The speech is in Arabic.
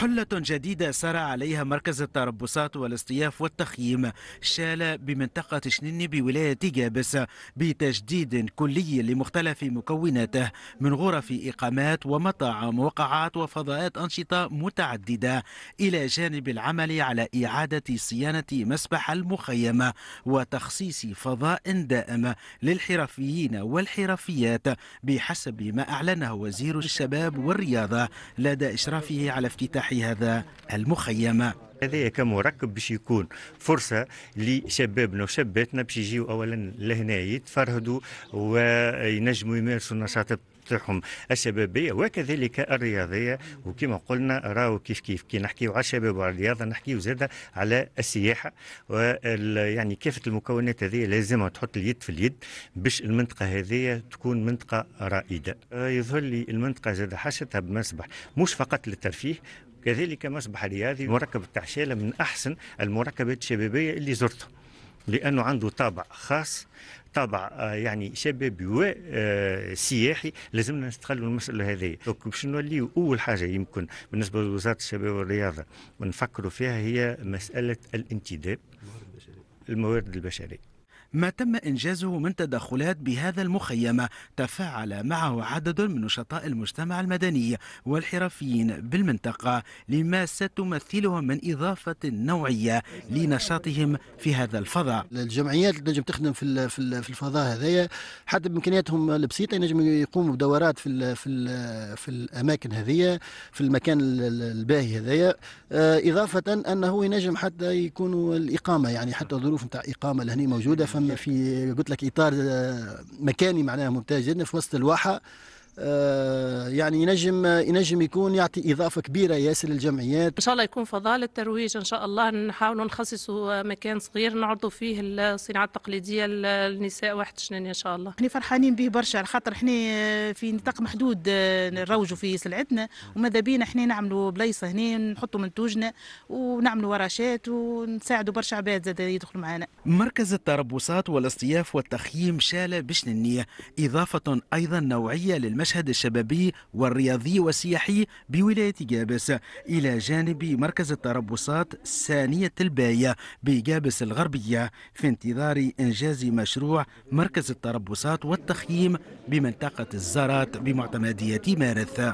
حلة جديدة سار عليها مركز التربصات والاصطياف والتخييم شال بمنطقة شنيني بولاية جابس بتجديد كلي لمختلف مكوناته من غرف إقامات ومطاعم وقاعات وفضاءات أنشطة متعددة إلى جانب العمل على إعادة صيانة مسبح المخيم وتخصيص فضاء دائم للحرفيين والحرفيات بحسب ما أعلنه وزير الشباب والرياضة لدى إشرافه على افتتاح اقتراح هذا المخيم هذا كمركب باش يكون فرصه لشبابنا وشاباتنا باش يجيو اولا لهنا يتفرهدوا وينجموا يمارسوا النشاط تاعهم الشبابيه وكذلك الرياضيه وكما قلنا راهو كيف كيف كي نحكيو على الشباب وعلى الرياضه نحكيو زاده على السياحه يعني كافه المكونات هذه لازمها تحط اليد في اليد باش المنطقه هذه تكون منطقه رائده آه، يظهر لي المنطقه زاده حاشتها بمسبح مش فقط للترفيه كذلك مسبح رياضي مركب التحشيلة من أحسن المركبات الشبابية اللي زرتها لأنه عنده طابع خاص طابع آه، يعني شبابي وسياحي آه، لازمنا نستغلوا المساله هذه دونك باش نوليو اول حاجه يمكن بالنسبه لوزاره الشباب والرياضه ونفكروا فيها هي مساله الانتداب الموارد البشريه ما تم إنجازه من تدخلات بهذا المخيم تفاعل معه عدد من نشطاء المجتمع المدني والحرفيين بالمنطقة لما ستمثله من إضافة نوعية لنشاطهم في هذا الفضاء الجمعيات اللي تنجم تخدم في في الفضاء هذايا حتى بامكانياتهم البسيطه نجم يقوموا بدورات في في في الاماكن هذيا في المكان الباهي هذايا آه، اضافه انه ينجم حتى يكونوا الاقامه يعني حتى ظروف نتاع اقامه لهني موجوده ثم في قلت لك اطار آه، مكاني معناها ممتاز جدا في وسط الواحه آه، يعني ينجم ينجم يكون يعطي اضافه كبيره ياسر للجمعيات ان شاء الله يكون فضاء للترويج ان شاء الله نحاولوا نخصصوا مكان صغير نعرضوا فيه الصناعه التقليديه للنساء واحد شنان ان شاء الله احنا فرحانين به برشا على خاطر احنا في نطاق محدود آه، نروجوا في سلعتنا وماذا بينا احنا نعملوا بلايصه هنا نحطوا منتوجنا ونعملوا ورشات ونساعدوا برشا عباد زاد يدخلوا معنا مركز التربصات والاصطياف والتخييم شاله بشنينيه اضافه ايضا نوعيه للمشي المشهد الشبابي والرياضي والسياحي بولاية جابس إلى جانب مركز التربصات ثانية الباية بجابس الغربية في انتظار إنجاز مشروع مركز التربصات والتخييم بمنطقة الزرات بمعتمدية مارث